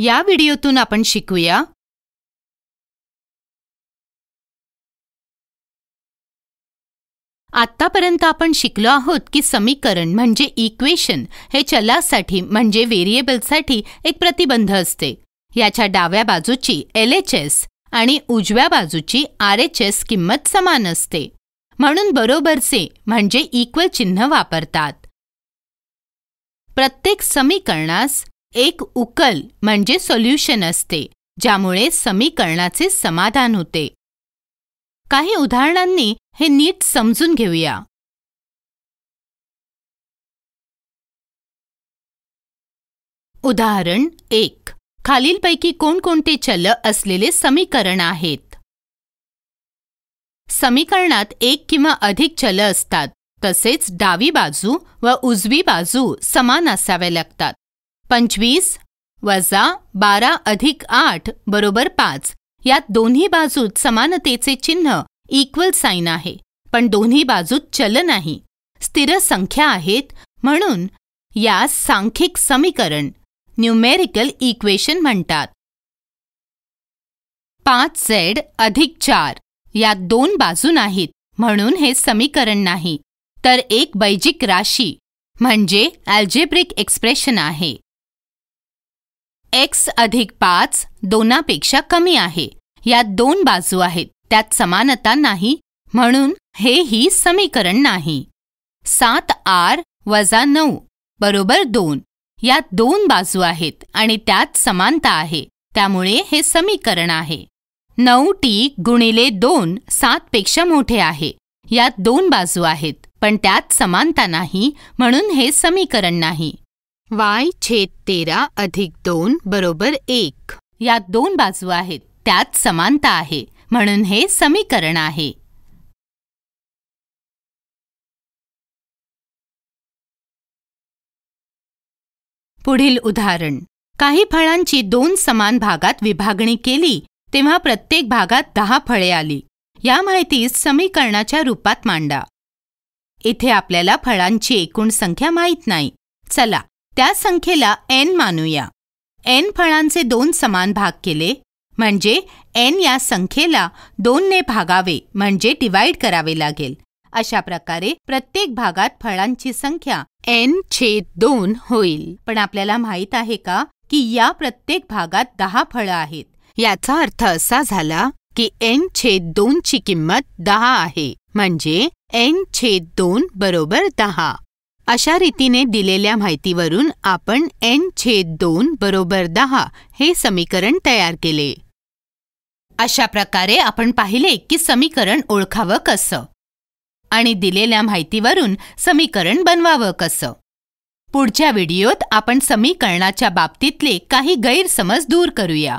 या व्हिडिओतून आपण शिकूया आत्तापर्यंत आपण शिकलो आहोत की समीकरण म्हणजे इक्वेशन हे चलासाठी म्हणजे व्हेरिएबलसाठी एक प्रतिबंध असते याच्या डाव्या बाजूची एल एच एस आणि उजव्या बाजूची आर एच एस किंमत समान असते म्हणून बरोबरचे म्हणजे इक्वल चिन्ह वापरतात प्रत्येक समीकरणास एक उकल म्हणजे सोल्युशन असते ज्यामुळे समीकरणाचे समाधान होते काही उदाहरणांनी हे नीट समजून घेऊया उदाहरण एक खालीलपैकी कोणकोणते चल असलेले समीकरण आहेत समीकरणात एक किंवा अधिक चल असतात तसेच डावी बाजू व उजवी बाजू समान असाव्या लागतात पंचवीस वजा बारा अधिक आठ बरोबर पाच यात दोन्ही बाजूत समानतेचे चिन्ह इक्वल साईन आहे पण दोन्ही बाजूत चल नाही स्थिर संख्या आहेत म्हणून यास सांख्यिक समीकरण न्यूमेरिकल इक्वेशन म्हणतात पाच झेड अधिक चार यात दोन बाजू नाहीत म्हणून हे समीकरण नाही तर एक बैजिक राशी म्हणजे अल्जेब्रिक एक्सप्रेशन आहे एक्स अधिक पाच दोनापेक्षा कमी आहे यात दोन बाजू आहेत त्यात समानता नाही म्हणून हे ही समीकरण नाही सात आर वजा नऊ बरोबर दोन यात दोन बाजू आहेत आणि त्यात समानता आहे त्यामुळे हे समीकरण आहे नऊ टी गुणिले दोन सातपेक्षा मोठे आहे यात दोन बाजू आहेत पण त्यात समानता नाही म्हणून हे समीकरण नाही वाय छेद तेरा अधिक दोन बरोबर एक यात दोन बाजू आहेत त्यात समानता आहे म्हणून हे समीकरण आहे पुढील उदाहरण काही फळांची दोन समान भागात विभागणी केली तेव्हा प्रत्येक भागात दहा फळे आली या माहितीस समीकरणाच्या रूपात मांडा इथे आपल्याला फळांची एकूण संख्या माहीत नाही चला त्या संख्येला एन मानूया एन फळांचे दोन समान भाग केले म्हणजे एन या संख्येला दोनने भागावे म्हणजे डिवाइड करावे लागेल अशा प्रकारे प्रत्येक भागात फळांची संख्या एन छेद दोन होईल पण आपल्याला माहित आहे का की या प्रत्येक भागात दहा फळं आहेत याचा अर्थ असा झाला की एन छेद दोन ची किंमत दहा आहे म्हणजे एन छेद दोन बरोबर दहा अशा रीतीने दिलेल्या माहितीवरून आपण एन छेद दोन बरोबर दहा हे समीकरण तयार केले अशा प्रकारे आपण पाहिले की समीकरण ओळखावं कसं आणि दिलेल्या माहितीवरून समीकरण बनवावं कसं पुढच्या व्हिडिओत आपण समीकरणाच्या बाबतीतले काही गैरसमज दूर करूया